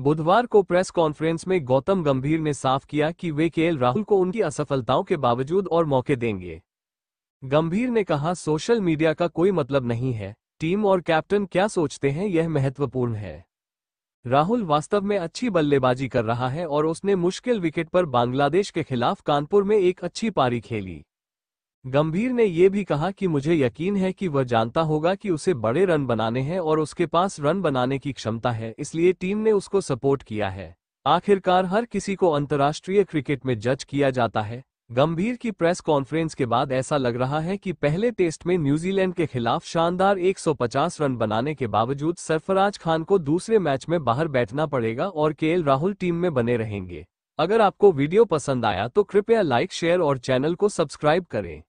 बुधवार को press conference में गौतम गंभीर ने साफ किया कि वे केएल राहुल को उनकी असफलताओं के बावजूद और मौके देंगे गंभीर ने कहा सोशल मीडिया का कोई मतलब नहीं है टीम और कैप्टन क्या सोचते हैं यह महत्वपूर्ण है राहुल वास्तव में अच्छी बल्लेबाजी कर रहा है और उसने मुश्किल विकेट पर बांग्लादेश के खिलाफ कानपुर में एक अच्छी पारी खेली गंभीर ने ये भी कहा कि मुझे यकीन है कि वह जानता होगा कि उसे बड़े रन बनाने हैं और उसके पास रन बनाने की क्षमता है इसलिए टीम ने उसको सपोर्ट किया है आखिरकार हर किसी को अंतर्राष्ट्रीय क्रिकेट में जज किया जाता है गंभीर की प्रेस कॉन्फ्रेंस के बाद ऐसा लग रहा है कि पहले टेस्ट में न्यूजीलैंड के खिलाफ शानदार 150 रन बनाने के बावजूद सरफराज खान को दूसरे मैच में बाहर बैठना पड़ेगा और के राहुल टीम में बने रहेंगे अगर आपको वीडियो पसंद आया तो कृपया लाइक शेयर और चैनल को सब्सक्राइब करें